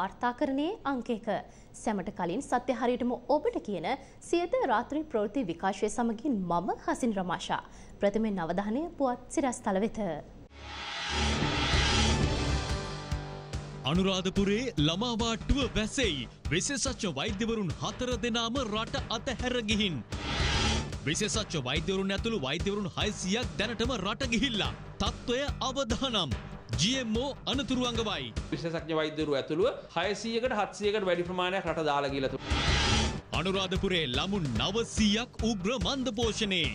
වාර්තාකරණයේ අංක එක. සැමට කලින් සත්‍ය හරියටම ඔබට කියන සියත රාත්‍රී ප්‍රවෘත්ති විකාශය සමගින් මම හසින් රමාෂා. ප්‍රථමයෙන් අවධානය පුවත් සිරස්තල වෙත. අනුරාධපුරේ ළමාවාට්ටුව වැසෙයි. විශේෂච්ච වෛද්‍යවරුන් හතර දෙනාම රට අතහැර ගිහින්. විශේෂච්ච වෛද්‍යවරුන් ඇතුළු වෛද්‍යවරුන් 600ක් දැනටම රට ගිහිල්ලා. තත්ත්වය අවදානම්. GMO අනතුරු අංගවයි. විශේෂඥ වෛද්‍යවරු ඇතුළුව 600කට 700කට වැඩි ප්‍රමාණයක් රට දාලා ගිහලා තිබෙනවා. අනුරාධපුරයේ ළමුන් 900ක් උග්‍ර මන්ද පෝෂණේ.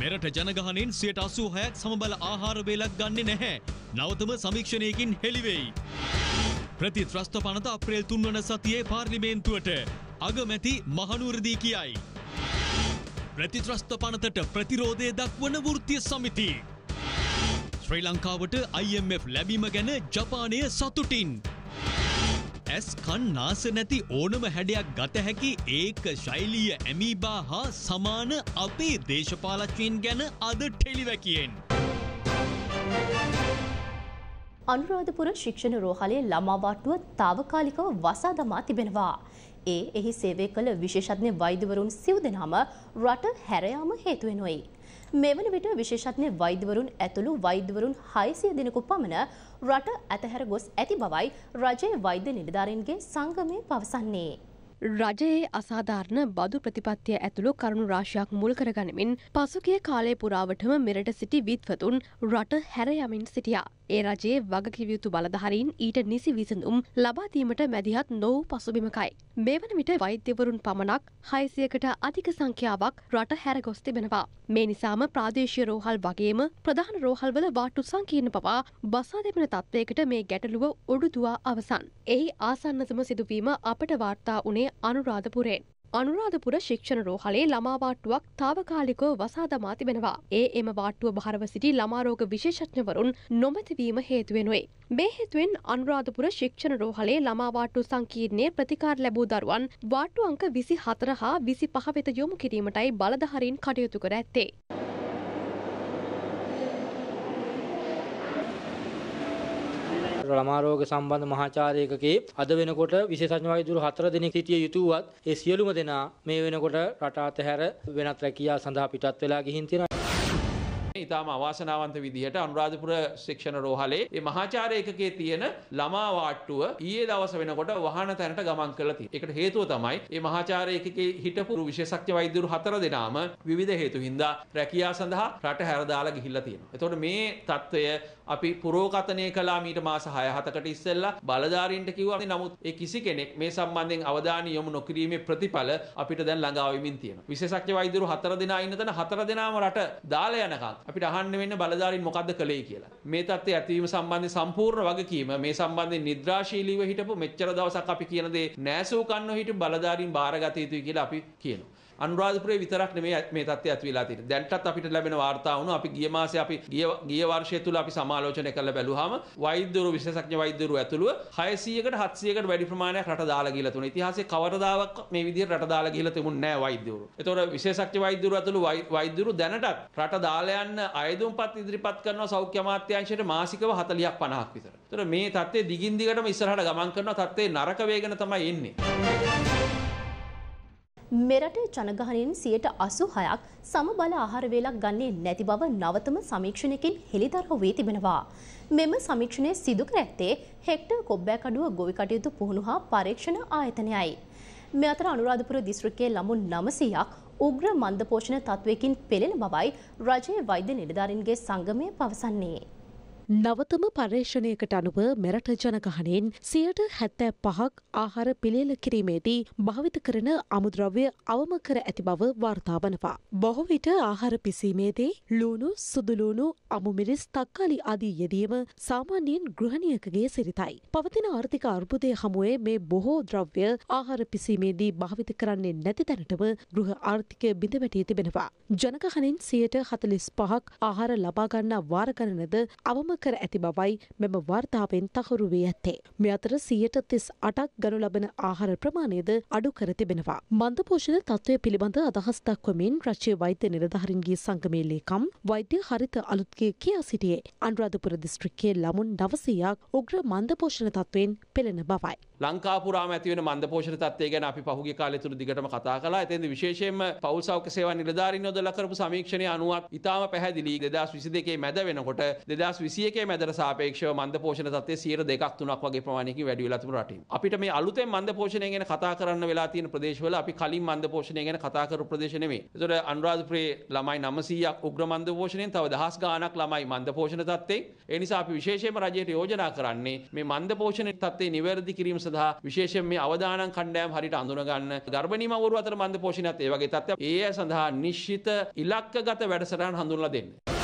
මෙරට ජනගහනෙන් 86ක් සමබල ආහාර වේලක් ගන්නෙ නැහැ. නවතම සමීක්ෂණයකින් හෙළිවෙයි. ප්‍රතිත්‍රස්ත පනත අප්‍රේල් 3 වන සතියේ පාර්ලිමේන්තුවට අගමැති මහනුවරදී කියයි. ප්‍රතිත්‍රස්ත පනතට ප්‍රතිරෝධය දක්වන වෘත්තිය සමිතිී. ශ්‍රී ලංකාවට IMF ලැබීම ගැන ජපානය සතුටින්. ඇස් කන් නාස නැති ඕනම හැඩයක් ගත හැකි ඒක ශෛලීය ඇමීබා හා සමාන අපේ දේශපාලච්වීන් ගැන අද ටෙලිවැකියෙන්. අනුරාධපුර ශික්ෂණ රෝහලේ ළමාවාටුව තාවකාලිකව වසා දමා තිබෙනවා. ඒ එහි සේවය කළ විශේෂඥ වෛද්‍යවරුන් සිව් දෙනාම රට හැරයාම හේතුවෙනොයි. මෙවන විට විශේෂඥ වෛද්‍යවරුන් ඇතුළු වෛද්‍යවරුන් 600 දෙනෙකු පමණ රට ඇතහැර ගොස් ඇති බවයි රජයේ වෛද්‍ය නිලධාරීන්ගේ සංගමය පවසන්නේ. රජයේ අසාධාරණ බදු ප්‍රතිපත්තිය ඇතුළු කරුණු රාශියක් මුල් කරගනිමින් පසුගිය කාලය පුරාවටම මෙරට සිටි විත්වතුන් රට හැර යමින් සිටියා. ඒ රජයේ වගකිවයුතු බලධහරින් ඊට නිසි විසඳුම් ලබාදීමට මැදිහත් නොවූ පසුබිමකයි. මේ වන විට වෛද්‍යවරුන් පමණක් හයිසියකට අධික සංඛ්‍යාවක් රට හැරගොස් තිබෙනවා. මේ නිසාම ප්‍රාදේශය රෝහල් වගේම ප්‍රධාන රෝහල්වල වාටු සංකීර්ණ පවා බසා දෙමෙන තත්ත්වයකට මේ ගැටලුව ඔඩුතුවා අවසන්. එහි ආසන්නතම සිදුවීම අපට වාර්තා වනේ අනුරාධපුරයෙන්. අනුරාධපුර ශික්ෂණ රෝහලේ ළමා වාට්ටුවක් తాවකාලිකව වසා දමා තිබෙනවා. ඒ එම වාට්ටුව භාරව සිටි ළමා රෝග විශේෂඥවරුන් නොමැති වීම හේතු වෙනුයි. මේ හේතුවෙන් අනුරාධපුර ශික්ෂණ රෝහලේ ළමා වාට්ටු සංකීර්ණයේ ප්‍රතිකාර ලැබූ දරුවන් වාට්ටු අංක 24 හා 25 වෙත යොමු කිරීමටයි බලධාරීන් කටයුතු කර ඇත්තේ. ළමාරෝග සම්බන්ධ මහාචාර්යකගේ අද වෙනකොට විශේෂඥ වෛද්‍යවරු හතර දෙනෙක් සිටිය යුතුවත් ඒ සියලුම දෙනා මේ වෙනකොට රට අතහැර වෙනත් රැකියාව සඳහා පිටත් වෙලා ගිහින් තියෙනවා ඉතාම අවාසනාවන්ත විදිහට අනුරාධපුර ශික්ෂණ රෝහලේ මේ මහාචාර්ය එකකේ තියෙන ළමා වාට්ටුව ඊයේ දවස වෙනකොට වහන තැනට ගමන් කළා තියෙනවා. ඒකට හේතුව තමයි මේ මහාචාර්ය එකකේ හිටපු විශේෂඥ වෛද්‍යවරු හතර දෙනාම විවිධ හේතු හින්දා රැකියාව සඳහා රට හැරදාලා ගිහිල්ලා තියෙනවා. එතකොට මේ தত্ত্বය අපි පුරෝකතනය කළා මීට මාස 6-7කට ඉස්සෙල්ලා බලධාරීන්ට කිව්වා. නමුත් ඒ කිසි කෙනෙක් මේ සම්බන්ධයෙන් අවධානය යොමු නොකිරීමේ ප්‍රතිඵල අපිට දැන් ළඟා වෙමින් තියෙනවා. විශේෂඥ වෛද්‍යවරු හතර දෙනා ඉන්න තැන හතර දෙනාම රට දාලා යනකම් අපිට අහන්න වෙන්න බලධාරීන් මොකද්ද කළේ කියලා. මේ தත්ත්වය ඇතිවීම සම්බන්ධයෙන් සම්පූර්ණ වගකීම මේ සම්බන්ධයෙන් නිද්‍රාශීලීව හිටපු මෙච්චර දවසක් අපි කියන දේ නෑසූ කන්න හිටු බලධාරීන් බාරගත යුතුයි කියලා අපි කියනවා. අනුරාධපුරේ විතරක් නෙමෙයි මේ තත්ත්වය ඇති වෙලා තියෙන්නේ. දැන්ටත් අපිට ලැබෙන වාර්තා වුණා අපි ගිය මාසේ අපි ගිය වර්ෂය තුල අපි සමාලෝචනය කරලා බැලුවාම වෛද්‍යවරු විශේෂඥ වෛද්‍යවරු ඇතුළුව 600කට 700කට වැඩි ප්‍රමාණයක් රට දාලා ගිහලා තුනේ. ඉතිහාසයේ කවරදාවත් මේ විදිහට රට දාලා ගිහලා තිබුණේ නැහැ වෛද්‍යවරු. ඒතකොට විශේෂඥ වෛද්‍යවරු ඇතුළු වෛද්‍යවරු දැනටත් රට දාලා යන්න අයදුම්පත් ඉදිරිපත් කරනවා සෞඛ්‍ය අමාත්‍යාංශයට මාසිකව 40ක් 50ක් විතර. ඒතකොට මේ තත්ත්වය දිගින් දිගටම ඉස්සරහට ගමන් කරන තත්ත්වේ නරක වේගන තමයි එන්නේ. මෙරටේ ජනගහනයෙන් සියයට අසු හයක් සමබල ආහාර වේලක් ගන්නේ නැති බව නවතම සමීක්ෂණයකින් හෙළිදරව් වී තිබෙනවා. මෙම සමීක්ෂණය සිදු කර ඇත්තේ හෙක්ටර් කොබ්බෑකඩුව ගොවි කටයුතු පුහුණු හා පරීක්ෂණ ආයතනයයි. මෙ අතර අනුරාධපුර දිස්ත්‍රික්කයේ ළමුන් 900ක් උග්‍ර මන්දපෝෂණ තත්වයකින් පෙළෙන බවයි රජයේ වෛද්‍ය නිලධාරීන්ගේ සංගමය පවසන්නේ. නවතම පර්ේෂණයකට අනුව මෙරට ජනගහනෙන් සියට හැත්තෑ පහක් ආහාර පිළියල කිරීමේදී භාවිත කරන අමුද්‍රව්‍ය අවම කර ඇති බව වාර්තාාවනවා. බොහෝ විට ආහාර පිසීමේදී ලූුණු සුදුලූුණු අමුමිරිස් තක්කාලි අදී යෙදීම සාමාන්‍යයෙන් ගෘහණියකගේ සිරිතයි. පවතින ආර්ථික අර්බුදය හමුවේ මේ බොහෝ ද්‍රව්‍ය ආහාර පිසීමේදී භාවිත කරන්නේ නැති තැනටම ගෘහ ආර්ථිකය බිඳ වැටී තිබෙනවා. ජනකහනින් සියයට හතලිස් පහක් ආහාර ලබාගන්නා වාරගණනද අවම කර ඇති බවයි මෙම වර්තාවෙන් තහවුරු වී ඇත්තේ. මෙ අතර සියයට තිස් අටක් ගනු ලබන ආහාර ප්‍රමාණයද අඩු කර තිබෙනවා. මන්දපෝෂණ තත්ත්වය පිළිබඳ අදහස් දක්වමින් රජයේ වෛද්‍ය නිලධාරීන්ගේ සංගමේ ලේකම් වෛද්‍ය හරිත අලුත්ගේ කියා සිටියේ අනුරාධපුර දිස්ත්‍රික්කයේ ළමුන් නවසීයක් උග්‍ර මන්දපෝෂණ තත්ත්වයෙන් පෙළෙන බවයි. ලංකාපුරාම ඇතිවෙන මන්දපෝෂණ තත්වය ගැන අපි පහුගේ කාලය තුළ දිගටම කතා කළා. එතෙන්ද විශේෂයෙන්ම පෞල් සෞඛ්‍ය සේවා නිලධාරීන් යොදලා කරපු සමීක්ෂණය අනුවත් ඉතාම පැහැදිලි 2022 මැද වෙනකොට 2020 සියකේ මැදර සාපේක්ෂව මන්ද පෝෂණ තත්ත්වය සියයට දෙකක් තුනක් වගේ ප්‍රමාණයකින් වැඩි වෙලා තිබුණු රටින්. අපිට මේ අලුතෙන් මන්ද පෝෂණය ගැන කතා කරන්න වෙලා තියෙන ප්‍රදේශවල අපි කලින් මන්ද පෝෂණය ගැන කතා කරපු ප්‍රදේශ නෙමෙයි. ඒතොර අනුරාධපුරයේ ළමයි 900ක් උග්‍ර මන්ද පෝෂණයෙන් තව දහස් ගාණක් ළමයි මන්ද පෝෂණ තත්ත්වයෙන්. ඒ නිසා අපි විශේෂයෙන්ම රජයට යෝජනා කරන්නේ මේ මන්ද පෝෂණ තත්ත්වය නිවැරදි කිරීම සඳහා විශේෂයෙන් මේ අවදානම් කණ්ඩායම් හරියට අඳුන ගන්න ගර්භණීම වරු අතර මන්ද පෝෂණයත් ඒ වගේ තත්ත්වය. ඒ සඳහා නිශ්චිත ඉලක්කගත වැඩසටහන් හඳුන්වලා දෙන්නේ.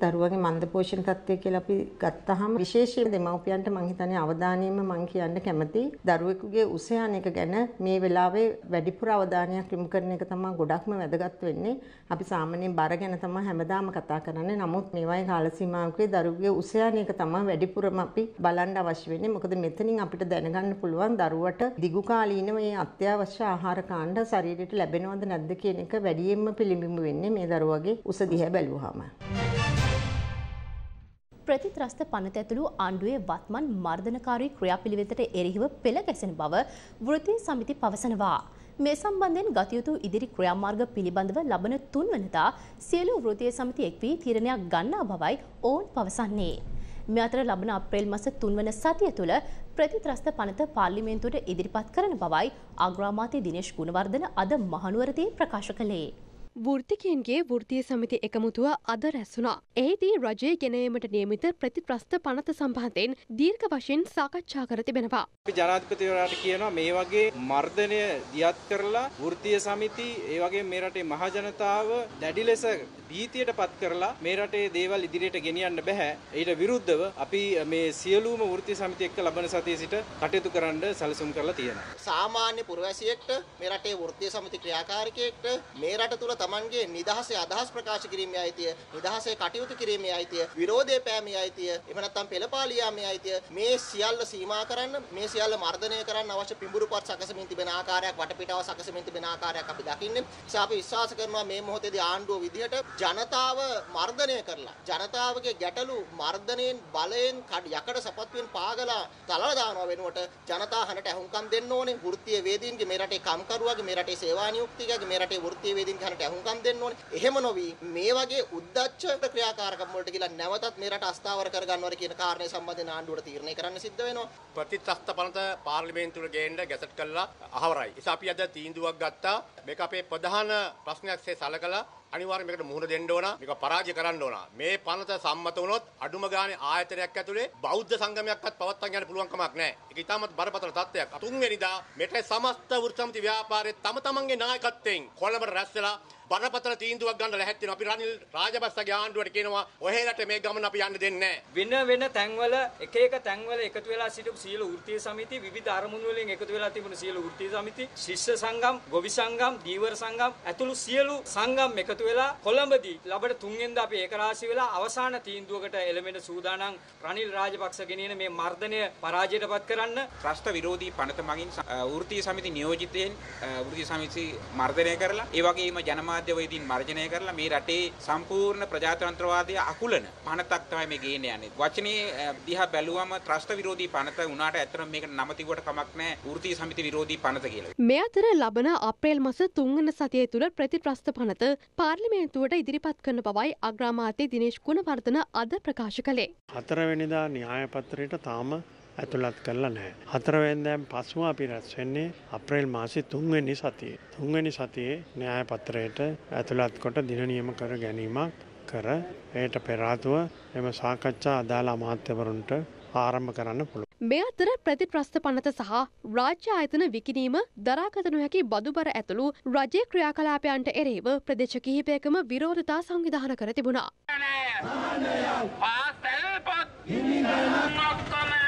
දරුවගේ මන්දපෝෂණ තත්ත්වය කියලා අපි ගත්තහම විශේෂයෙන් දෙමව්පියන්ට මම හිතන්නේ අවධානයම මම කියන්න කැමති දරුවෙකුගේ උසයන එක ගැන මේ වෙලාවේ වැඩිපුර අවධානයක් යොමු කරන එක තමයි ගොඩක්ම වැදගත් වෙන්නේ. අපි සාමාන්‍යයෙන් බර ගැන තමයි හැමදාම කතා කරන්නේ. නමුත් මේවායි කාල සීමාවකේ දරුවෙකුගේ උසයන එක තමයි වැඩිපුරම අපි බලන්න අවශ්‍ය වෙන්නේ. මොකද මෙතනින් අපිට දැනගන්න පුළුවන් දරුවට දිගු කාලීනව මේ අත්‍යවශ්‍ය ආහාර කාණ්ඩ ශරීරයට ලැබෙනවද නැද්ද කියන එක වැඩියෙන්ම පිළිඹිඹු වෙන්නේ මේ දරුවගේ උස දිහා බැලුවාම. ප්‍රතිත්‍රස්ත පනත ඇතුළු ආණ්ඩුවේ වත්මන් මර්ධනකාරී ක්‍රියාපිළිවෙතට එරෙහිව පෙළ ගැසෙන බව වෘත්ති සමිති පවසනවා. මේ සම්බන්ධයෙන් ගතයුතු ඉදිරි ක්‍රියාමාර්ග පිළිබඳව ලබන තුන්වනතා සියලු වෘතිය සමති එක් වී තීරණයක් ගන්නා බවයි ඔවුන් පවසන්නේ. මෙ අතර ලබන අප්‍රේල් මස තුන්වන සතිය තුළ ප්‍රතිත්‍රස්ත පනත පාර්ලිමේන්තුවට ඉදිරිපත් කරන බවයි අග්‍රාමාතය දිනේශ් ගුණවර්ධන අද මහනුවරදී ප්‍රකාශ කළේ. වෘත්තිකයන්ගේ වෘතිය සමිති එකමුතුව අද රැස්සුනා. එහිදී රජය ගෙනීමට නියමිත ප්‍රතිප්‍රස්ථ පනත සම්බන්ධයෙන් දීර්ඝ වශයෙන් සාකච්ඡා කර තිබෙනවා. ජනාධිපතිවරයාට කියනවා මේ වගේ මර්ධනය දියත් කරලා වෘතිය සමිති ඒ වගේ මේ රටේ මහජනතාව දැඩි ලෙස භීතියට පත් කරලා මේ රටේ දේවල් ඉදිරියට ගෙනියන්න බෑ. ඊට විරුද්ධව අපි මේ සියලුම වෘත්ති සමිති එක්ක ලබන සතියේ සිට කටයුතු කරන්න සැලසුම් කරලා තියෙනවා. සාමාන්‍ය පුරවැසියෙක්ට මේ රටේ වෘත්ති සමිති ක්‍රියාකාරිකයෙක්ට මේ රට තුල තමන්ගේ නිදහසේ අදහස් ප්‍රකාශ කිරීමේ අයිතිය, නිදහසේ කටයුතු කිරීමේ අයිතිය, විරෝධය පෑමේ අයිතිය, එහෙම නැත්නම් පෙළපාලියාමේ අයිතිය මේ සියල්ල සීමා කරන්න, මේ සියල්ල මර්ධනය කරන්න අවශ්‍ය පිඹුරුපත් සකසමින් තිබෙන ආකාරයක් වටපිටාව සකසමින් තිබෙන ආකාරයක් අපි දකින්නේ. නිසා අපි විශ්වාස කරනවා මේ මොහොතේදී ආණ්ඩුව විදිහට ජනතාව මර්ධනය කරලා, ජනතාවගේ ගැටලු මර්ධනයෙන් බලයෙන් යකඩ සපත්තුවෙන් පාගලා තලලා දානවා වෙනුවට ජනතා හනට ඇහුම්කම් දෙන්න ඕනේ. වෘත්තීය වේදීන්ගේ මේ රටේ කම්කරුවාගේ මේ රටේ සේවා නියුක්තිකගේ මේ රටේ වෘත්තීය වේදීන්ගේ හනට හුඟම් දෙන්න ඕනේ. එහෙම නොවි මේ වගේ උද්දච්ච ක්‍රියාකාරකම් වලට ගිහිලා නැවතත් මේ රට අස්ථාවර කරගන්නවද කියන කාරණේ සම්බන්ධයෙන් ආණ්ඩුවට තීරණය කරන්න සිද්ධ වෙනවා. ප්‍රතිත්‍රස්ත පනත පාර්ලිමේන්තුවට ගේන්න ගැසට් කළා අහවරයි. ඒස අපි අද තීන්දුවක් ගත්තා. මේක අපේ ප්‍රධාන ප්‍රශ්නයක්සේ සලකලා අනිවාර්යයෙන් මේකට මුහුණ දෙන්න ඕන. මේක පරාජය කරන්න ඕන. මේ පනත සම්මත වුණොත් අඩුම ගානේ ආයතනයක් ඇතුලේ බෞද්ධ සංගමයක්වත් පවත්වන්න යන්න පුළුවන් කමක් නැහැ. ඒක ඉතාමත් බරපතල තත්ත්වයක්. තුන්වෙනිදා මෙතේ සමස්ත වෘත්තමිති ව්‍යාපාරයේ තම තමන්ගේ නායකත්වයෙන් කොළඹට රැස් වෙලා බරපතල තීන්දුවක් ගන්න ලැහැත් වෙනවා. අපි රනිල් රාජබස්සගේ ආණ්ඩුවට කියනවා ඔහෙලට මේ ගමන අපි යන්න දෙන්නේ වෙන වෙන තැන්වල එක එක තැන්වල එකතු වෙලා සිටපු සීල වෘත්තීය සමිති විවිධ අරමුණු වලින් එකතු වෙලා තිබුණු සීල වෘත්තීය සමිති, ශිෂ්‍ය සංගම්, ගොවි සංගම්, දීවර සංගම් ඇතුළු සියලු සංගම් එකතු වෙලා කොළඹදී ලබට තුන්වෙනිදා අපි ඒකරාශී වෙලා අවසාන තීන්දුවකට එළමෙන සූදානම් රනිල් රාජපක්ෂ ගෙනියන මේ මර්ධනය පරාජයටපත් කරන්න ත්‍රස්ත විරෝධී පනත මගින් වෘත්තීය සමිති නියෝජිතයන් වෘත්තීය සමිති මර්ධනය කරලා ඒ වගේම ජනමාධ්‍ය වේදීන් මර්ජනය කරලා මේ රටේ සම්පූර්ණ ප්‍රජාතන්ත්‍රවාදය අකුලන පනතක් තමයි මේ ගේන්න යන්නේ. වචනේ දිහා බැලුවම ත්‍රස්ත විරෝධී පනත වුණාට ඇත්තටම මේකට නම තිබුවට කමක් නැහැ. වෘත්තීය සමිති විරෝධී පනත කියලා. මේ අතර ලබන අප්‍රේල් මස 3 වෙනි සතිය තුළ ප්‍රතිප්‍රස්ත පනත පාර පාර්ලිමේන්තුවට ඉදිරිපත් කරන බවයි අග්‍රාමාත්‍ය දිනේශ් ගුණවර්ධන අද ප්‍රකාශ කළේ. හතරවෙනිදා න්‍යායපත්‍රයට තාම ඇතුළත් කරලා නැහැ. හතරවෙන්දෑම් පසුව අපි රැස් වෙන්නේ අප්‍රේල් මාසේ 3 වෙනි සතියේ. 3 වෙනි සතියේ න්‍යාය පත්‍රයට ඇතුළත් කොට දින නියම කර ගැනීමක් කර එයට පෙර ආතුව එම සාකච්ඡා අදාළ අමාත්‍යවරුන්ට ආරම්භ කරන්න පුළුවන්. මේ අතර ප්‍රතිප්‍රස්ථ පනත සහ රාජ්‍ය ආයතන විකිනීම දරාගතනු හැකි බදුබර ඇතුළු රජයේ ක්‍රියාකලාපයන්ට එරෙහිව ප්‍රදේශ කිහිපයකම විරෝධතා සංවිධාන කර තිබුණා. පාසල්පොත් හිමිකරන ඔක්කොම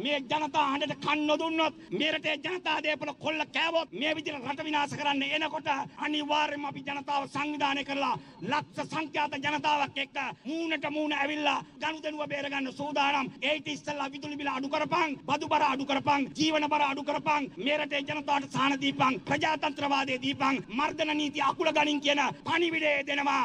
මේ ජනතා හඬට කන් නොදුන්නොත් මේ රටේ ජනතා දේපල කොල්ල කෑවොත් මේ විදිහට රට විනාශ කරන්න එනකොට අනිවාර්යයෙන්ම අපි ජනතාව සංවිධානය කරලා ලක්ෂ සංඛ්‍යාත ජනතාවක් එක්ක මූණට මූණ ඇවිල්ලා ගනුදෙනුව බේරගන්න සූදානම් ඒට ඉස්සෙල්ලා විදුලි බිල අඩු කරපන් බදු බර අඩු කරපන් ජීවන බර අඩු කරපන් මේ රටේ ජනතාවට සහන දීපන් ප්‍රජාතන්ත්‍රවාදයේ දීපන් මර්ධන නීති අකුල ගනින් කියන පණිවිඩය දෙනවා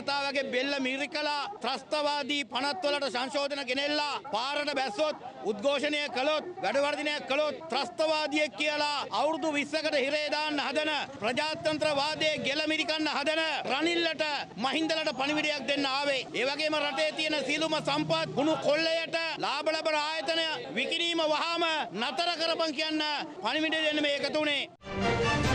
ජනතාවගේ බෙල්ල මිරිකලා ත්‍රස්තවාදී පනත්වලට සංශෝධන ගෙනෙල්ලා පාරට බැස්සොත් උද්ඝෝෂණය කළොත් වැඩවර්ධනය කළොත් ත්‍රස්තවාදියෙක් කියලා අවුරුදු 20කට හිරේ දාන්න හදන ප්‍රජාතන්ත්‍රවාදයේ ගෙල මිරිකන්න හදන රනිල්ලට මහින්දලට පණිවිඩයක් දෙන්න ආවේ ඒ වගේම රටේ තියෙන සියලුම සම්පත් ගුණ කොල්ලයට ලාභ ලබන ආයතනය විකිණීම වහාම නතර කරපන් කියන්න පණිවිඩය දෙන්න මේ එකතු උනේ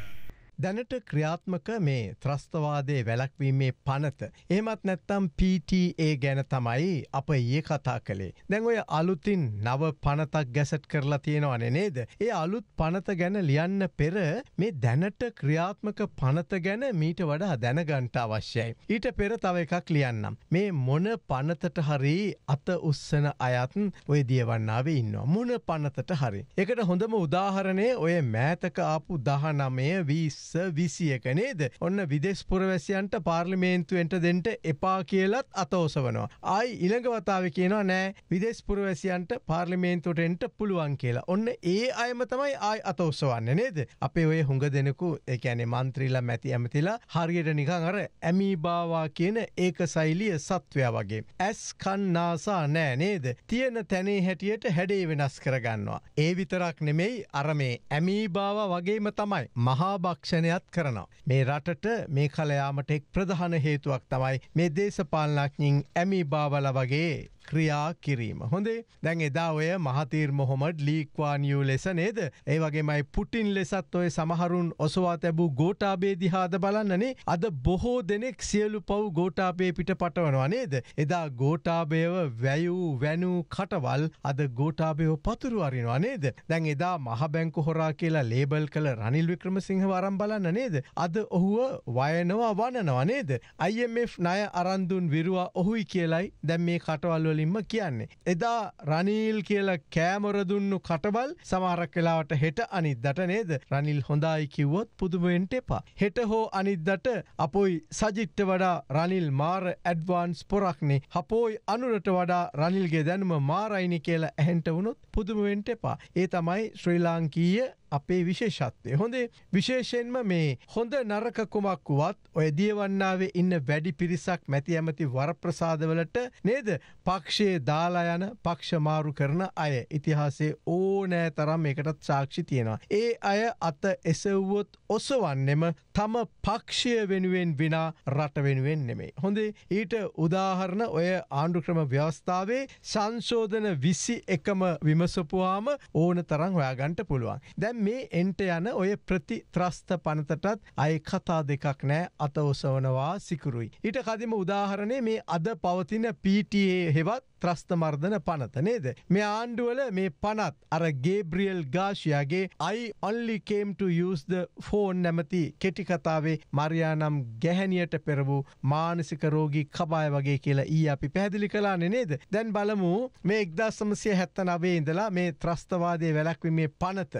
දැනට ක්‍රියාත්මක මේ ත්‍රස්තවාදය වැලක්වීමේ පනත. ඒමත් නැත්තම් PTA ගැන තමයි අප ඒ කතා කළේ. දැන්ඔය අලුතින් නව පනතක් ගැසට් කරලා තියෙනවන නේද. ඒ අලුත් පනත ගැන ලියන්න පෙර මේ දැනට ක්‍රියාත්මක පනත ගැන මීට වඩා දැනගන්ට අවශ්‍යයි. ඊට පෙර තව එකක් ලියන්නම්. මේ මොන පනතට හරි අත උස්සන අයත්න් ඔය දියවන්නාවේ ඉන්නවා. මොන පනතට හරි. එකට හොඳම උදාහරණය ඔය මෑතක ආපු දහනමය වීස්. දෙදස් විසියක නේද ඔන්න විදෙස් පුරවැසියන්ට පාර්ලිමේන්තුවෙන්ට දෙන්ට එපා කියලත් අතෝසවනවා. අයි ඉළඟවතාව කියනවා නෑ විදෙස් පුරවැසියන්ට පාර්ලිමේන්තුටෙන්ට පුළුවන් කියලා ඔන්න ඒ අයම තමයි ආයි අතෝසවන්න නේද අපේ ඔය හුඟ දෙනකු එකැනෙ මන්ත්‍රීලා මැති ඇමතිලා හරියට නිකං අර ඇමීබාවා කියන ඒක සෛලිය සත්වයා වගේ. ඇස් කන්නාසා නෑ නේද තියෙන තැනේ හැටියට හැඩේ වෙනස් කරගන්නවා. ඒ විතරක් නෙමෙයි අරමේ ඇමීබාව වගේම තමයි මහාභක්ෂණ තීරණයක් කරනවා. මේ රටට මේ කලයාමට එක් ප්‍රධාන හේතුවක් තමයි මේ දේශපාලනඥින් ඇමි බාවල වගේ ක්‍රියා කිරීම. හොඳේ දැන් එදා ඔය මහතීර් මොහොමඩ් ලීක්වානියූ ලෙස නේද ඒ වගේමයි පුටින් ලෙසත් ඔය සමහරුන් ඔසවා තැබූ ගෝටාබේ දිහාද බලන්නනේ අද බොහෝ දෙනෙක් සියලු පව් ගෝටාබේ පිට පටවනවා නේද. එදා ගෝටාබේව වැයූ වැනූ කටවල් අද ගෝටාබයෝ පතුරු අරිනවා නේද. දැන් එදා මහබැංකු හොරා කියලා ලේබල් කළ රනිල් වික්‍රම සිංහ වරම් බලන්න නේද. අද ඔහුව වයනවා වනනවා නේද. IMF ණය අරන්දුන් විරුවා ඔහුයි කියලයි දැම් මේ කටවල්වල මුලින්ම කියන්නේ. එදා රනිල් කියලා කෑමොර දුන්නු කටබල් සමහරක් වෙලාවට හෙට අනිද්දට නේද? රනිල් හොඳයි කිව්වොත් පුදුම වෙන්න එපා. හෙට හෝ අනිද්දට අපොයි සජිත්ට වඩා රනිල් මාර ඇඩ්වාන්ස් පොරක්නේ. අපොයි අනුරට වඩා රනිල්ගේ දැනුම මාරයිනි කියලා ඇහෙන්ට වුණොත් පුදුම වෙන්න එපා. ඒ තමයි ශ්‍රී ලාංකීය අපේ විශේෂත්වය. හොඳේ විශේෂයෙන්ම මේ හොඳ නරක කුමක් වුවත් ඔය දියවන්නාවේ ඉන්න වැඩි පිරිසක් මැති ඇමති වරප්‍රසාදවලට නේද පක්ෂයේ දාලා යන පක්ෂමාරු කරන අය ඉතිහාසේ ඕනෑ තරම් එකටත් සාක්ෂි තියෙනවා. ඒ අය අත එසව්වොත් ඔසවන්නෙම තම පක්ෂය වෙනුවෙන් විනා රට වෙනුවෙන් නෙමේ. හොඳේ ඊට උදාහරණ ඔය ආණ්ඩුක්‍රම ව්‍යවස්ථාවේ සංශෝධන විසි එකම විමසපුවාම ඕන තරං හොයාගන්ට පුළුවන්. දැම් මේ එන්ට යන ඔය ප්‍රතිත්‍රස්ත පනතටත් අය කතා දෙකක් නෑ අත ඔසවනවා සිකුරුයි. ඊට කදිම උදාහරණය මේ අද පවතින පීටයේ හෙවත් ත්‍රස්තමර්ධන පනත නේද. මේ ආණ්ඩුවල මේ පනත් අර ගේබ්‍රියල් ගාශයාගේ අයි ඔල්ලිකේම්ට යුස්ද ෆෝන් නැමති කෙටිකතාවේ මරයානම් ගැහැනියට පෙරවූ මානසික රෝගී කබාය වගේ කියලා ඊ අපි පැදිලි කලාන නේද. දැන් බලමු මේ එක්දස්සමසය හැත්ත නවේ ඉඳලා මේ ත්‍රස්තවාදය වැලක්වීමේ පනත.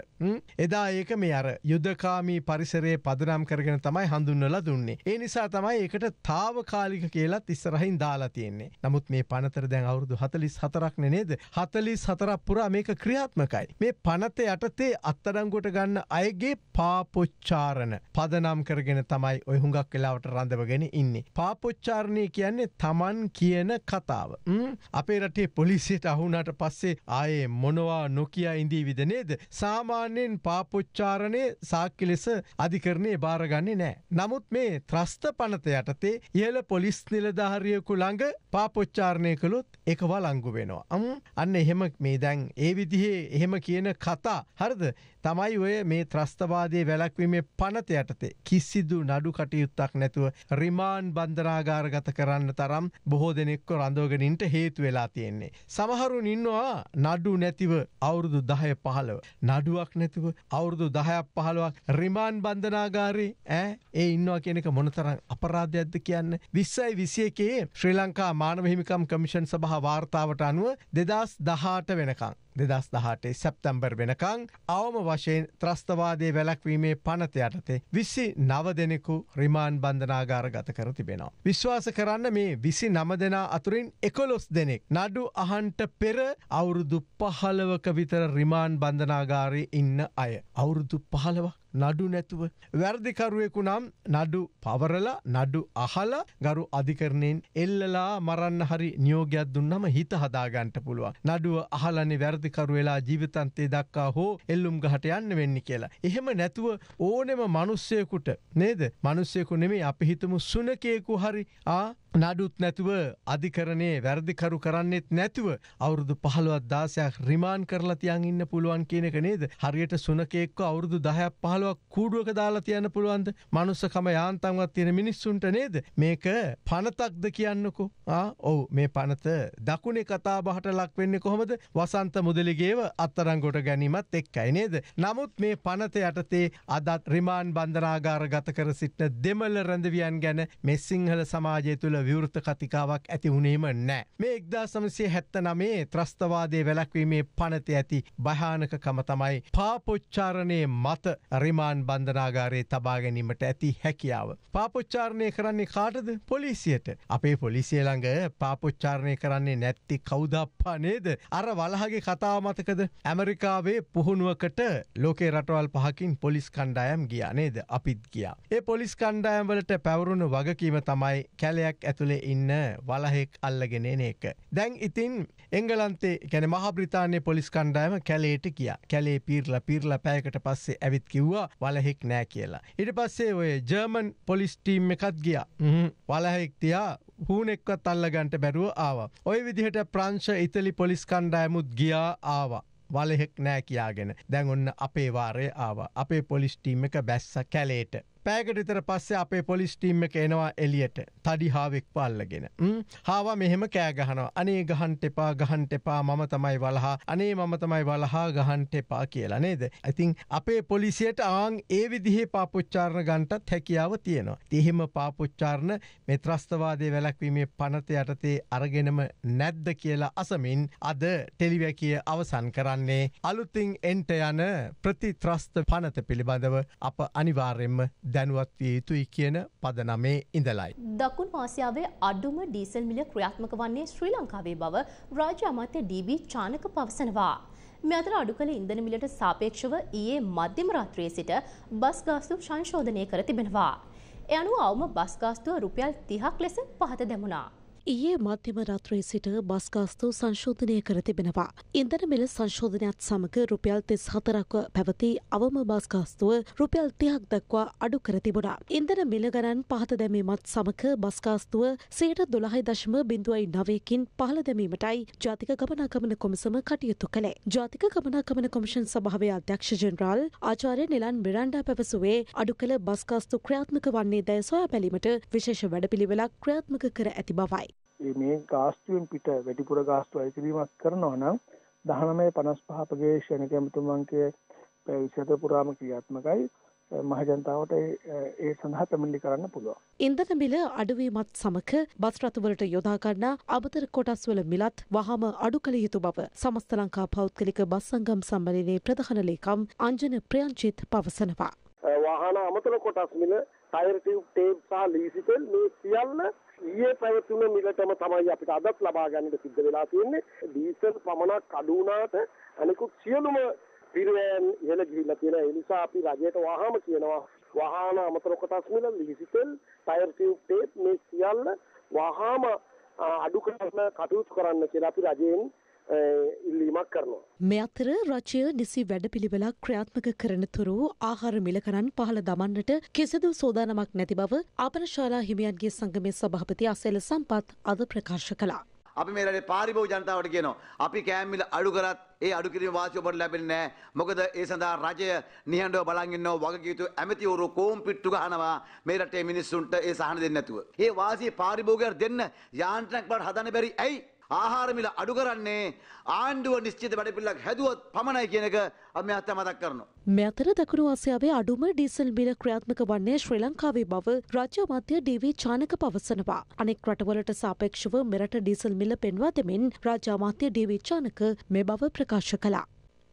එදා ඒක මේ අර යුදකාමී පරිසරයේ පදනම් කරගෙන තමයි හඳුන්නලා දුන්නේ. ඒ නිසා තමයි ඒකට තාවකාලික කියලත් ඉස්සරහින් දාලා තියෙන්නේ. නමුත් මේ පනතර දැන් අවුරුදු අවුරුදු හතලිස් හතරක් නේද හතලිස් හතරක් පුරා මේක ක්‍රියාත්මකයි මේ පනත යටතේ අත්තරංගොට ගන්න අයගේ පාපොච්චාරණ පදනම් කරගෙන තමයි ඔය හුඟක් කලාවට රඳවගෙන ඉන්නේ පාපොච්චාරණය කියන්නේ තමන් කියන කතාව අපේ රටේ පොලිසියට අහුනට පස්සේ ආයේ මොනවා නොකයා ඉදී විදනේද සාමාන්‍යයෙන් පාපොච්චාරණය සාක්කි ලෙස අධිකරණය භාරගන්නේ නෑ නමුත් මේ ත්‍රස්ත පනත යටතේ ඉහල පොලිස් නිලධාරියකු ළඟ පාපොච්චාරණය කළොත් එක ඒක වලංගු වෙනවා. අම් අන්න එහෙම මේ දැන් ඒ විදිහේ එහෙම කියන කතා හරිද? තමයි ඔය මේ ත්‍රස්තවාදය වැලක්වීමේ පනත යටතේ කිසිදු නඩු කටයුත්තක් නැතුව රිමාන් බන්ධනාගාරගත කරන්න තරම් බොහෝ දෙනෙක්ව රඳෝගෙනින්ට හේතු වෙලා තියෙන්නේ. සමහරුන් ඉන්නවා නඩු නැතිව අවුරුදු දහය පහලව. නඩුවක් නැතිව අවුරුදු දහයක් පහළුවක් රිමාන් බන්ධනාගාරේ ඇ ඒ ඉන්නවා කියෙනෙක මොනතරම් අපරාධයක්ද කියන්න. විස්සයි විසියකේ ශ්‍රී ලංකා මානවහිමිකම් කමිෂන් සභහ වාර්තාවට අනුව දෙදස් දහාට වෙනකං. දෙදස් දහටේ සැප්තැම්බර් වෙනකං අවම වශයෙන් ත්‍රස්තවාදය වැලැක්වීමේ පනත යටතේ විස්සි නව දෙනෙකු රිමාන් බන්ධනාගාර ගත කර තිබෙනවා. විශ්වාස කරන්න මේ විසි නම දෙනා අතුරින් එකොලොස් දෙනෙක් නඩු අහන්ට පෙර අවුරුදු පහලවක විතර රිමාන් බන්ධනාගාරය ඉන්න අය. අවුරුදු පහලවක්. නඩු නැතුව. වැරදිකරුවෙකු නම් නඩු පවරලා නඩු අහලා ගරු අධිකරණයෙන් එල්ලලා මරන්න හරි නියෝගයක් දුන්නම හිත හදාගන්ට පුළුවන්. නඩුව අහලනි වැරදිකරු වෙලා ජීවිතන්තේ දක්කා හෝ එල්ලුම් ගහට යන්න වෙන්න කියලා. එහෙම නැතුව ඕනෙම මනුස්සයකුට නේද මනුස්සයකු නෙමේ අපි හිතමු සුනකයෙකු හරි ආ නඩුත් නැතුව අධිකරණයේ වැරදිකරු කරන්නෙත් නැතුව අවුරුදු පහළුවත් දාසයක් රිමාන් කරලා තියන් ඉන්න පුළුවන් කියනක නේද හරියට සුනකෙක්ව අවුරුදු දහයක් පහළුවක් කූඩුවක දාලා තියන්න පුළුවන්ද මනුස්සකම යාන්තන්වත් තියෙන මිනිස්සුන්ට නේද මේක පනතක්ද කියන්නකෝ ඔවු මේ පනත දකුණේ කතා බහට ලක් වෙන්නේ කොහොමද වසන්ත මුදලිගේව අත්තරංගොට ගැනීමත් එක්කයි නේද නමුත් මේ පනත යටතේ අදත් රිමාන් බන්ධනාගාර ගත කර සිටින දෙමල්ල රැඳවියන් ගැන මෙ සිංහල සමාජය තුළ විවෘත කතිකාවක් ඇති වුණේම නෑ. මේ එක්දා සමසේ හැත්ත නමේ ත්‍රස්තවාදය වැලක්වීමේ පනත ඇති භයානකකම තමයි පාපොච්චාරණය මත රිමාන් බන්ධනාගාරයේ තබාගැනීමට ඇති හැකියාව. පාපොච්චාරණය කරන්නේ කාටද පොලිසියට. අපේ පොලිසියළඟ පාපොච්චාරණය කරන්නේ නැත්ති කෞදප්පා නේද. අර වලහගේ කතාමතකද ඇමරිකාවේ පුහුණුවකට ලෝකේ රටවල් පහකින් පොලිස් කණ්ඩායම් ගියා නේද අපිත් ගියා. ඒ පොලිස් කණ්ඩායම් වලට පැවරුණු වගකීම තමයි කැලයක් ඇ ඇතුළේ ඉන්න වලහෙක් අල්ලගෙන එන එක. දැන් ඉතින් එංගලන්තේ ගැන මහබ්‍රතාානය පොලිස් කණ්ඩායම කැලේට කිය කැලේ පිරල පිරල පෑකට පස්සේ ඇවිත් කිව්වා වලහෙක් නෑ කියලා. ඉට පස්සේ ඔය ජර්මන් පොලිස්ටීම් එකත් ගිය වලහෙක් තියා හූනෙක්ව තල්ලගන්ට බැරුව ආවා. ඔය විදිහට ප්‍රංශ ඉතලි පොලිස් කණ්ඩායමුත් ගියා ආවා. වලෙහෙක් නෑ කියාගෙන දැන් ඔන්න අපේ වාරය ආවා අපේ පොලිස්ටීම් එක බැස්ස කැලේට පෑකට විතර පස්සේ අපේ පොලිස් ටීම් එක එනවා එලියට තඩි හාවෙක් පල්ලගෙන හාව මෙහෙම කෑ ගහනවා අනේ ගහන්ට එපා ගහන්ට එපා මම තමයි වලහා අනේ මම තමයි වලහා ගහන්ට එපා කියලා නේද ඉතින් අපේ පොලිසියට ආන් ඒ විදිහේ පාපොච්චාරණ ගන්ටත් හැකියාව තියෙනවා තිහෙම පාපොච්චාරණ මේ ත්‍රස්තවාදය වැලැක්වීමේ පනත යටතේ අරගෙනම නැද්ද කියලා අසමින් අද ටෙලිවැකිය අවසන් කරන්නේ අලුතින් එන්ට යන ප්‍රතිත්‍රස්ත පනත පිළිබඳව අප අනිවාර්යෙන්ම දැනුවත් විය යුතුයි කියන පද නමේ ඉඳලයි. දකුණු ආසියාවේ අඩුම ඩීසල් මිල ක්‍රියාත්මක වන්නේ ශ්‍රී ලංකාවේ බව රාජ්‍ය අමාත්‍ය ඩී.බී. චානක පවසනවා. මේ අතර අඩු කළ ඉන්ධන මිලට සාපේක්ෂව ඊයේ මධ්‍යම රාත්‍රියේ සිට බස් ගාස්තු සංශෝධනය කර තිබෙනවා. එ අනුව අවම බස් ගාස්තුව රුපියල් 30ක් ලෙස පහත දැමුණා. ඊයේ මධ්‍යම රාත්‍රයේ සිට බස් ගාස්තු සංශෝධනය කර තිබෙනවා. ඉන්ධන මිල සංශෝධනයත් සමග රුපියල් 34ක් පැවති අවම බස් ගාස්තුව රුපියල් 30ක් දක්වා අඩු කර තිබුණා. ඉන්ධන මිල ගණන් පහත දැමීමත් සමග බස් ගාස්තුව 12.09කින් පහළ දැමීමටයි ජාතික ගමනාගමන කොමිසම කටයුතු කළේ. ජාතික ගමනාගමන කොමිෂන් සභාවේ අධ්‍යක්ෂ ජෙනරාල් ආචාර්ය නිලන් මිරන්ඩා පැවසුවේ අඩු කළ බස් ගාස්තු ක්‍රියාත්මක වන්නේ දැයි සොයා බැලීමට විශේෂ වැඩපිළිවෙලක් ක්‍රියාත්මක කර ඇති බවයි. මේ ගාස්තුවෙන් පිට වැඩිපුර ගාස්තු අයිතිවීමක් කරනවා නම් 1955 පගේ ශනික ඇමතුමන්ගේ පැවිසත පුරාම ක්‍රියාත්මකයි මහජනතාවට ඒ සඳහා පැමිණි කරන්න පුළුවන්. ඉන්ධන මිල අඩුවීමත් සමග බස් රථවලට යොදා ගන්නා අමතර කොටස්වල මිලත් වහාම අඩු කළ යුතු බව සමස්ත ලංකා පෞද්ගලික බස් සංගම් සම්මේලනයේ ප්‍රධාන ලේකම් අංජන ප්‍රියංජිත් පවසනවා. වාහන අමතර කොටස් මිල ටයර් ටියුබ් ටේප් සහ ලීසිතෙල් මේ සියල්ල ඊයේ පැවතුන මිලටම තමයි අපිට අදත් ලබා ගන්නට සිද්ධ වෙලා තියෙන්නේ. ඩීසල් පමණක් අඩු වුණාට අනිකුත් සියලුම පිරවැයන් ඉහළ ගිහිල්ලා තියෙනවා. ඒ නිසා අපි රජයට වහාම කියනවා වාහන අමතර කොටස් මිල ලිහිසිතෙල් ටයර් ටියුබ් ටේප් මේ සියල්ල වහාම අඩු කරන්න කටයුතු කරන්න කියලා අපි රජයෙන් ඉල්ලීමක් කරනවා. මේ අතර රජය නිසි වැඩපිළිවෙලක් ක්‍රියාත්මක කරන තුරු ආහාර මිලකරන් පහළ දමන්නට කිසිදු සෝදානමක් නැති බව ආපනශාලා හිමියන්ගේ සංගමේ සභාපති අසෙල සම්පත් අද ප්‍රකාශ කළා. අපි මේ රටේ පාරිභෝග ජනතාවට කියනවා අපි කෑම මිල අඩු කරත් ඒ අඩු කිරීම වාසිය ඔබට ලැබෙන්නේ නැහැ මොකද ඒ සඳහා රජය නිහඬව බලන් ඉන්නව වගකීම යුතු ඇමතිවරු කෝම්පිට්ටු ගහනවා මේ රටේ මිනිස්සුන්ට ඒ සහන දෙන්නේ නැතුව. ඒ වාසිය පාරිභෝගිකයන්ට දෙන්න යාන්ත්‍රණයක් බවට හදන්න බැරි ඇයි? ආහාරමිල අඩු කරන්නේ ආණ්ඩුව නිශ්චිත වැඩපිල්ලක් හැදුවොත් පමණයි කියන එක අපි අත මතක් කරනවා. මෙතර දකුණු ආසියාවේ අඩුම ඩීසල් මිල ක්‍රියාත්මක වන්නේ ශ්‍රී ලංකාවේ බව රාජ්‍ය මධ්‍ය ඩීවී චානක පවසනවා. අනෙක් රටවලට සාපේක්ෂව මෙරට ඩීසල් මිල පෙන්වා දෙමින් රාජ්‍ය මධ්‍ය ඩීවී චානක මේ බව ප්‍රකාශ කළා.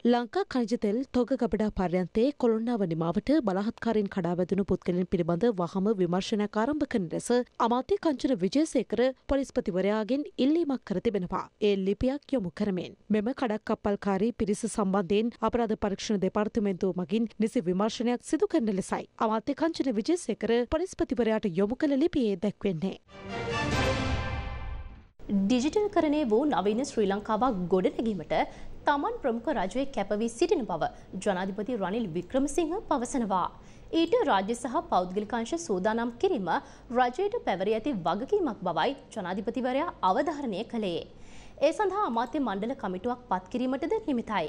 ලංකා කනිජතෙල් තොග ගබඩා පර්යන්තයේ කොළොන්නාව නිමාවට බලාහත්කාරයෙන් කඩාවැදුණු පුද්ගලින් පිළිබඳ වහම විමර්ශනයක් ආරම්භ කරන ලෙස අමාත්‍ය කංචන විජේසේකර පොලිස්පතිවරයාගෙන් ඉල්ලීමක් කර තිබෙනවා. ඒ ලිපියක් යොමු කරමින්. මෙම කඩක් අපල්කාරී පිරිස සම්බන්ධයෙන් අපරාධ පරීක්ෂණ දෙපාර්තමේන්තුව මගින් නිසි විමර්ශනයක් සිදු කරන ලෙසයි. අමාත්‍ය කංචන විජේසේකර පොලිස්පතිවරයාට යොමු කළ ලිපියේ දැක්වෙන්නේ. ඩිජිටල් කරණය වූ නවීන ශ්‍රී ලංකාවක් ගොඩනැගීමට තමන් ප්‍රමුඛ රජයේ කැපවී සිටින බව ජනාධිපති රනිල් වික්‍රමසිංහ පවසනවා. ඊට රාජ්‍ය සහ පෞද්ගලිකාංශ සූදානම් කිරීම රජයට පැවරී ඇති වගකීමක් බවයි ජනාධිපතිවරයා අවධාරණය කළේ. ඒ සඳහා අමාත්‍ය මණ්ඩල කමිටුවක් පත්කිරීමටද නිමිතයි.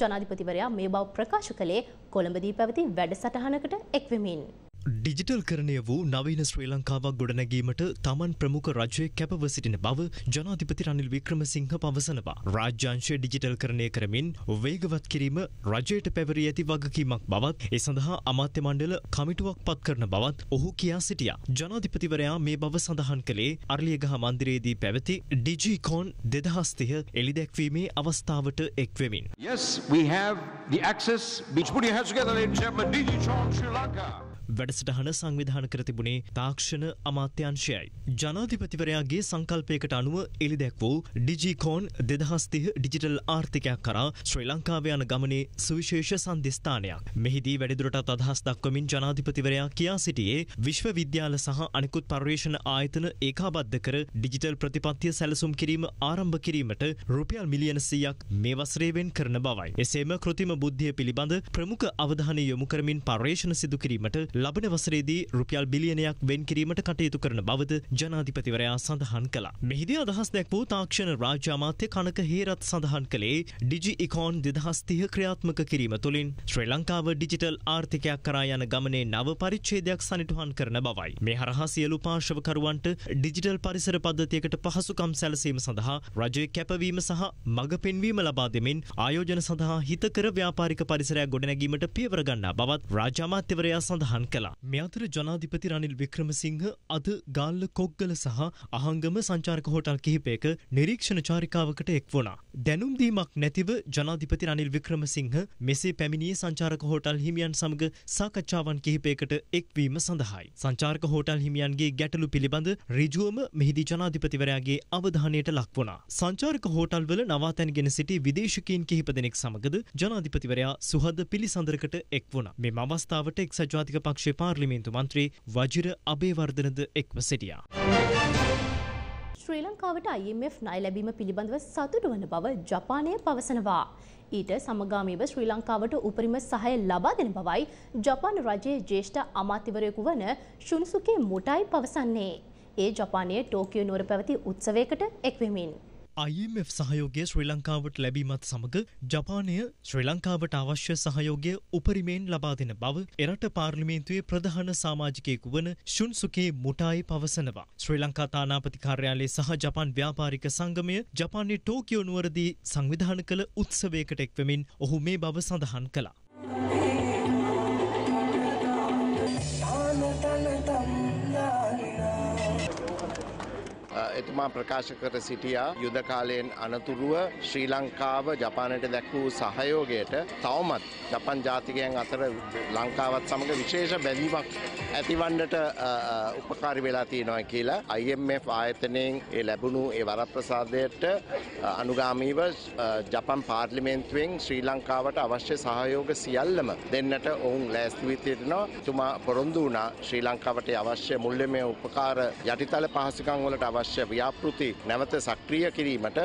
ජනාධිපතිවරයා මේ බව ප්‍රකාශ කළේ කොළඹදී පැවති වැඩසටහනකට එක්වෙමින්. ඩිජිටල් කරණය වූ නවීන ශ්‍රී ලංකාවක් ගොඩනැගීමට තමන් ප්‍රමුඛ රජය කැපව සිටින බව ජනාධිපති රනිල් වික්‍රමසිංහ පවසනවා. රාජ්‍යංශය ඩිජිටල් කරණය කරමින් වේගවත් කිරීම රජයට පැවරී ඇති වගකීමක් බවත් ඒ සඳහා අමාත්‍ය මණ්ඩල කමිටුවක් පත් කරන බවත් ඔහු කියා සිටියා. ජනාධිපතිවරයා මේ බව සඳහන් කළේ අරලියගහ මන්දිරයේදී පැවති ඩිජිකෝන් දෙදහස්තිය එළිදැක්වීමේ අවස්ථාවට එක්වෙමින්. Yes, we have the access which put your hands together, ladies and gentlemen, DG Chong Sri Lanka. වැඩසටහන සංවිධාන කර තිබුණේ තාක්ෂණ අමාත්‍යංශයයි. ජනාධිපතිවරයාගේ සංකල්පයකට අනුව එළි දැක් වූ ඩිජිකෝන් දෙදහස්තිහ ඩිජිටල් ආර්ථිකයක් කරා ශ්‍රී ලංකාව යන ගමනේ සුවිශේෂ සන්ධස්ථානයක්. මෙහිදී වැඩිදුරටත් අදහස් දක්වමින් ජනාධිපතිවරයා කියා සිටියේ විශ්වවිද්‍යාල සහ අනිකුත් පර්යේෂණ ආයතන ඒකාබද්ධ කර ඩිජිටල් ප්‍රතිපත්තිය සැලසුම් කිරීම ආරම්භ කිරීමට රුපියල් මිලියන සියයක් මේ වසරේවෙන් කරන බවයි. එසේම කෘතිම බුද්ධිය පිළිබඳ ප්‍රමුඛ අවධානය යොමු කරමින් පර්යේෂණ සිදුකිරීමට ලබන වසරේදී රුපියල් බිලියනයක් වෙන් කිරීමට කටයුතු කරන බවද ජනාධිපතිවරයා සඳහන් කළා. මෙහිදී අදහස් දැක්වූ තාක්ෂණ රාජ්‍ය අමාත්‍ය කනක හේරත් සඳහන් කළේ ඩිජි ඉකෝන් 2030 ක්‍රියාත්මක කිරීම තුළින් ශ්‍රී ලංකාව ඩිජිටල් ආර්ථිකයක් කරා යන ගමනේ නව පරිච්ඡේදයක් සනිටුහන් කරන බවයි. මේ හරහා සියලු පාර්ශවකරුවන්ට ඩිජිටල් පරිසර පද්ධතියකට පහසුකම් සැලසීම සඳහා රජය කැපවීම සහ මඟ පෙන්වීම ලබා දෙමින් ආයෝජන සඳහා හිතකර ව්‍යාපාරික පරිසරයක් ගොඩනැගීමට පියවර ගන්නා බවත් රාජ්‍ය අමාත්‍යවරයා සඳහන් සඳහන් කළා. මේ අතර ජනාධිපති රනිල් වික්‍රමසිංහ අද ගාල්ල කොග්ගල සහ අහංගම සංචාරක හෝටල් කිහිපයක නිරීක්ෂණ චාරිකාවකට එක් වුණා. දැනුම් දීමක් නැතිව ජනාධිපති රනිල් වික්‍රමසිංහ මෙසේ පැමිණියේ සංචාරක හෝටල් හිමියන් සමග සාකච්ඡාවන් කිහිපයකට එක්වීම සඳහායි. සංචාරක හෝටල් හිමියන්ගේ ගැටලු පිළිබඳ ඍජුවම මෙහිදී ජනාධිපතිවරයාගේ අවධානයට ලක් වුණා. සංචාරක හෝටල්වල නවාතැන්ගෙන සිටි විදේශිකයින් කිහිප දෙනෙක් සමගද ජනාධිපතිවරයා සුහද පිළිසඳරකට එක් වුණා. මෙම අවස්ථාවට එක්සත් ජාතික පක්ෂ පක්ෂ පාර්ලිමේන්තු මන්ත්‍රී වජිර අබේවර්ධනද එක්ව සිටියා. ශ්‍රී ලංකාවට IMF ණය ලැබීම පිළිබඳව සතුටු වන බව ජපානය පවසනවා. ඊට සමගාමීව ශ්‍රී ලංකාවට උපරිම සහය ලබා දෙන බවයි ජපාන රජයේ ජ්‍යෙෂ්ඨ අමාත්‍යවරයෙකු වන ශුන්සුකේ මුටයි පවසන්නේ. ඒ ජපානයේ ටෝකියෝ නුවර පැවති උත්සවයකට එක්වෙමින්. IMF සහයෝගය ශ්‍රී ලංකාවට ලැබීමත් සමග ජපානය ශ්‍රී ලංකාවට අවශ්‍ය සහයෝගය උපරිමයෙන් ලබා දෙන බව එරට පාර්ලිමේන්තුවේ ප්‍රධාන සාමාජිකයෙකු වන ශුන්සුකේ මුටායි පවසනවා. ශ්‍රී ලංකා තානාපති කාර්යාලය සහ ජපාන් ව්‍යාපාරික සංගමය ජපානයේ ටෝකියෝ නුවරදී සංවිධාන කළ උත්සවයකට එක්වමින් ඔහු මේ බව සඳහන් කළා. එතුමා ප්‍රකාශ කර සිටියා යුද කාලයෙන් අනතුරුව ශ්‍රී ලංකාව ජපානයට දැක් වූ සහයෝගයට තවමත් ජපන් ජාතිකයන් අතර ලංකාවත් සමඟ විශේෂ බැඳීමක් ඇතිවන්නට උපකාරි වෙලා තියෙනවා කියලා IMF ආයතනයෙන් ඒ ලැබුණු ඒ වරප්‍රසාදයට අනුගාමීව ජපන් පාර්ලිමේන්තුවෙන් ශ්‍රී ලංකාවට අවශ්‍ය සහයෝග සියල්ලම දෙන්නට ඔවුන් ලෑස්ති වී තිබෙනවා. තුමා පොරොන්දු වුණා ශ්‍රී ලංකාවට අවශ්‍ය මුල්‍යමය උපකාර යටිතල පහසුකම් වලට අවශ්‍ය ව්‍යාපෘති නැවත සක්‍රිය කිරීමට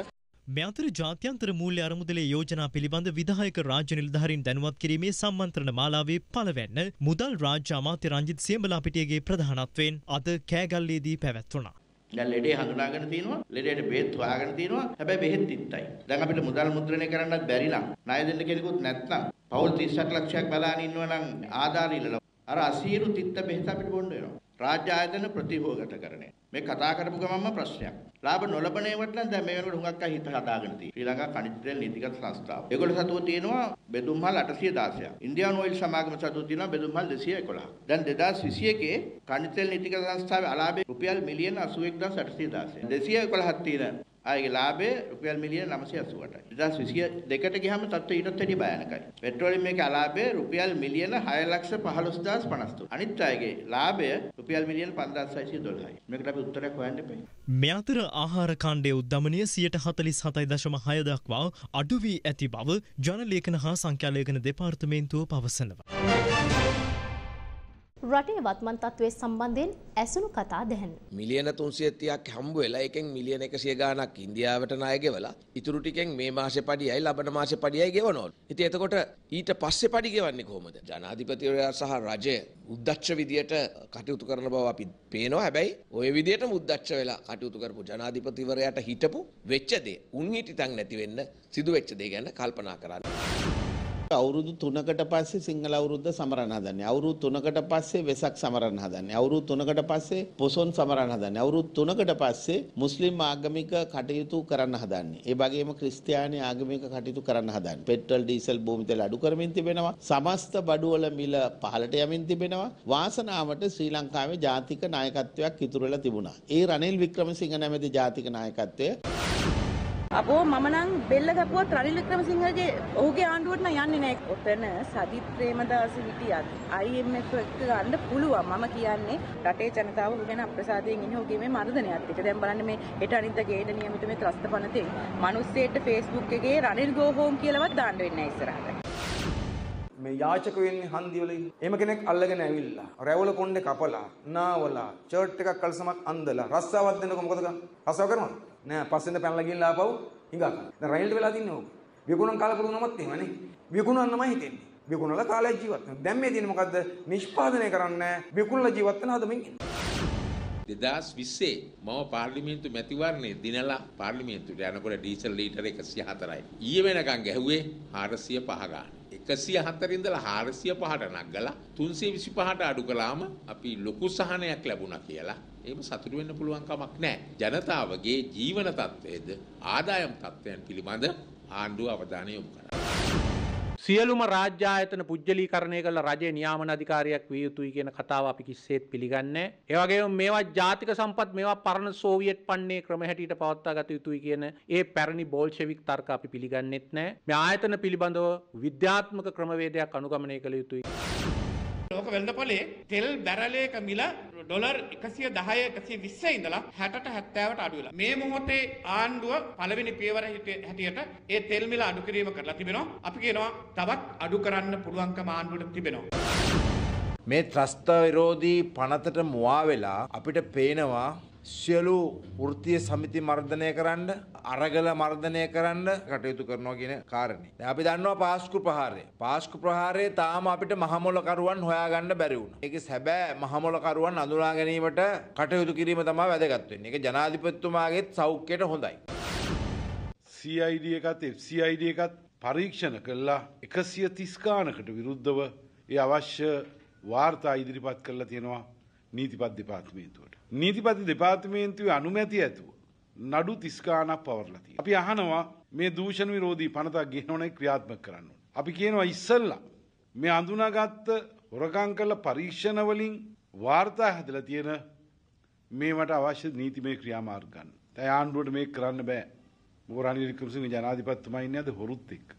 මෙතර ජාත්‍යන්තර මූල්‍ය අරමුදලේ යෝජනා පිළිබඳ විධායක රාජ්‍ය නිලධාරීන් දැනුවත් කිරීමේ සම්මන්ත්‍රණ මාලාවේ පළවැන්න මුදල් රාජ්‍ය අමාත්‍ය රංජිත් සියඹලාපිටියගේ ප්‍රධානත්වයෙන් අද කෑගල්ලේදී පැවැත්වුණා. දැන් ලෙඩේ හඳුනාගෙන තියෙනවා ලෙඩේට බෙහෙත් හොයාගෙන තියෙනවා හැබැයි බෙහෙත් තිත්තයි දැන් අපිට මුදල් මුද්‍රණය කරන්නත් බැරි නම් ණය දෙන්න කෙනෙකුත් නැත්නම් පවුල් 38 ලක්ෂයක් බලාගෙන ඉන්නවා නම් ආධාර ඉල්ලලා අර අසීරු තිත්ත බෙහෙත් අපිට බොන්න වෙනවා රාජ්‍ය ආයතන ප්‍රතිභෝගත කරණය. මේ කතා කරපු ගමන්ම ප්‍රශ්නයක්. ලාභ නොලබන ඒවට නම් දැන් මේ වෙනකොට හුඟක් අය හිත හදාගෙන තියෙනවා. ශ්‍රී ලංකා කණිජ්‍ය නීතිගත සංස්ථාව. ඒගොල්ලෝ සතුව තියෙනවා බෙදුම් මල් 816ක්. ඉන්දියානු ඔයිල් සමාගම සතුව තියෙනවා බෙදුම් මල් 211ක්. දැන් 2021 කණිජ්‍ය නීතිගත සංස්ථාවේ අලාභේ රුපියල් මිලියන 81816. 211ක් තියෙන ආයේ ලාභය රුපියල් මිලියන 988යි. 2022ට ගියහම තත්ත්වය ඊටත් වැඩිය භයානකයි. පෙට්‍රෝලියම් එකේ අලාභය රුපියල් මිලියන 615053. අනිත් අයගේ ලාභය රුපියල් මිලියන 5612යි. මේකට අපි උත්තරයක් හොයන්න එපා. මේ අතර ආහාර කාණ්ඩයේ උද්දමනය 147.6 දක්වා අඩු වී ඇති බව ජනලේඛන හා සංඛ්‍යාලේඛන දෙපාර්තමේන්තුව පවසනවා. රටේ වත්මන් තත්ත්වය සම්බන්ධයෙන් ඇසුණු කතා දැහන්. මිලියන තුන්සියතියක් හම්බ වෙලා එකෙන් මිලියන එකසිය ගානක් ඉන්දියාවට නායගෙවලා ඉතුරු ටිකෙන් මේ මාසේ පඩියයි ලබන මාසේ පඩියයි ගෙවනවලු. ඉතින් එතකොට ඊට පස්සේ පඩි ගෙවන්නේ කොහොමද? ජනාධිපතිවරයා සහ රජය උද්දච්ච විදියට කටයුතු කරන බව අපි පේනවා. හැබැයි ওই විදියට උද්දච්ච වෙලා කටයුතු කරපු ජනාධිපතිවරයාට හිටපු වෙච්ච දේ උන් හිටිතන් නැති වෙන්න සිදු වෙච්ච දේ ගැන කල්පනා කරන්න. අවුරුදු 3කට පස්සේ සිංහල අවුරුද්ද සමරන්න හදන්නේ. අවුරුදු 3කට පස්සේ වෙසක් සමරන්න හදන්නේ. අවුරුදු 3කට පස්සේ පොසොන් සමරන්න හදන්නේ. අවුරුදු 3කට පස්සේ මුස්ලිම් ආගමික කටයුතු කරන්න හදන්නේ. ඒ වගේම ක්‍රිස්තියානි ආගමික කටයුතු කරන්න හදන්නේ. පෙට්‍රල් ඩීසල් භූමි තෙල් අඩු කරමින් තිබෙනවා. සමස්ත බඩුවල මිල පහළට යමින් තිබෙනවා. වාසනාවට ශ්‍රී ලංකාවේ ජාතික නායකත්වයක් ඉතුරු වෙලා තිබුණා. ඒ රනිල් වික්‍රමසිංහ නැමැති ජාතික නායකත්වය අපෝ මම නම් බෙල්ල කැපුවත් රනිල් වික්‍රමසිංහගේ ඔහුගේ ආණ්ඩුවට නම් යන්නේ නැහැ. ඔතන සජිත් ප්‍රේමදාස හිටියත් IMF එක ගන්න පුළුවන්. මම කියන්නේ රටේ ජනතාව ඔහු ගැන අප්‍රසාදයෙන් ඉන්නේ ඔහුගේ මේ මර්ධනයත් එක්ක. දැන් බලන්න මේ හෙට අනිද්දා ගේන නියමිත මේ ත්‍රස්ත පනතේ. මිනිස්සෙට Facebook එකේ රනිල් ගෝ හෝම් කියලාවත් දාන්න වෙන්නේ නැහැ ඉස්සරහට. මේ යාචක වෙන්නේ හන්දිවල ඉන්නේ. එහෙම කෙනෙක් අල්ලගෙන ඇවිල්ලා රැවුල කොණ්ඩේ කපලා නාවලා ෂර්ට් එකක් කල්සමක් අන්දලා රස්සාවක් දෙන්නකො මොකද කරන්නේ? රස්සාව කරනවද? නෑ පස්සෙන්ද පැනලා ගිහින් ලාපව් හිඟා ගන්න. දැන් රයිල්ට වෙලා තින්නේ ඕක. විකුණන් කාලා පුරුණමත් එහෙමනේ. විකුණන්නමයි හිතෙන්නේ. විකුණලා කාලයක් ජීවත් වෙනවා. දැන් මේ තියෙන්නේ මොකද්ද? නිෂ්පාදනය කරන්නේ විකුණලා ජීවත් වෙන හදමින් ඉන්නේ. දෙදස් විස්සේ මම පාර්ලිමේන්තු මැතිවරණය දිනලා පාර්ලිමේන්තුට යනකොට ඩීසල් ලීටර එකසිය හතරයි. ඊය වෙනකං ගැහුවේ හාරසිය පහගාන. එකසිය හතරින්දලා හාරසිය පහට නක්ගලා තුන්සේ විසි පහට අඩු කලාම අපි ලොකු සහනයක් ලැබුණ කියලා ඒම සතුරු වෙන්න පුළුවන් කමක් නෑ ජනතාවගේ ජීවන තත්ත්වයද ආදායම් තත්ත්වයන් පිළිබඳ ආණ්ඩුව අවධානය යොමු කරා සියලුම රාජ්‍යායතන පුද්ජලීකරණය කළ රජය නියාමන අධිකාරයක් විය යුතුයි කියන කතාව අපි කිස්සෙත් පිළිගන්නේ. ඒ වගේම මේවා ජාතික සම්පත් මේවා පරණ සෝවියට් පන්නේ ක්‍රම හැටියට පවත්වා ගත යුතුයි කියන ඒ පැරණි බෝල්ෂෙවික් තර්ක අපි පිළිගන්නෙත් නැහැ. මේ ආයතන පිළිබඳව විද්‍යාත්මක ක්‍රමවේදයක් අනුගමනය කළ යුතුයි. ලෝක වෙළඳ පොලේ තෙල් බැරලයක මිල ඩොලර් 110 120 ඉඳලා 60ට 70ට අඩු වෙලා. මේ මොහොතේ ආණ්ඩුව පළවෙනි පියවර හැටියට ඒ තෙල් මිල අඩු කිරීම කරලා තිබෙනවා. අපි කියනවා තවත් අඩු කරන්න පුළුවන්කම ආණ්ඩුවට තිබෙනවා. මේ ත්‍රස්ත විරෝධී පනතට මුවා වෙලා අපිට පේනවා සියලු වෘත්තීය සමිති මර්ධනය කරන්න අරගල මර්ධනය කරන්න කටයුතු කරනවා කියන කාරණේ. දැන් අපි දන්නවා පාස්කු ප්‍රහාරය. පාස්කු ප්‍රහාරයේ තාම අපිට මහමොලකරුවන් හොයාගන්න බැරි වුණා. ඒකේ සැබෑ මහමොලකරුවන් අඳුනා ගැනීමට කටයුතු කිරීම තමයි වැදගත් වෙන්නේ. ඒක ජනාධිපතිතුමාගේත් සෞඛ්‍යයට හොඳයි. CID එකත් FCID එකත් පරීක්ෂණ කළා 130 ගානකට විරුද්ධව ඒ අවශ්‍ය වාර්තා ඉදිරිපත් කරලා තියෙනවා නීතිපත් දෙපාර්තමේන්තුවට. නීතිපති දෙපාර්තමේන්තුවේ අනුමැතිය ඇතුව නඩු 30 ගණක් පවරලා තියෙනවා. අපි අහනවා මේ දූෂණ විරෝධී පනතක් ගෙනෝනේ ක්‍රියාත්මක කරන්න ඕනේ. අපි කියනවා ඉස්සෙල්ලා මේ අඳුනාගත්ත හොරකම් කළ පරීක්ෂණ වලින් වාර්තා හැදලා තියෙන මේවට අවශ්‍ය නීතිමය ක්‍රියාමාර්ග ගන්න. දැන් ආණ්ඩුවට මේක කරන්න බෑ. මොකද රනිල් වික්‍රමසිංහ ජනාධිපතිතුමා ඉන්නේ අද හොරුත් එක්ක.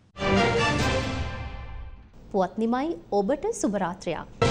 පුවත් නිමයි ඔබට සුබරාත්‍රයක්.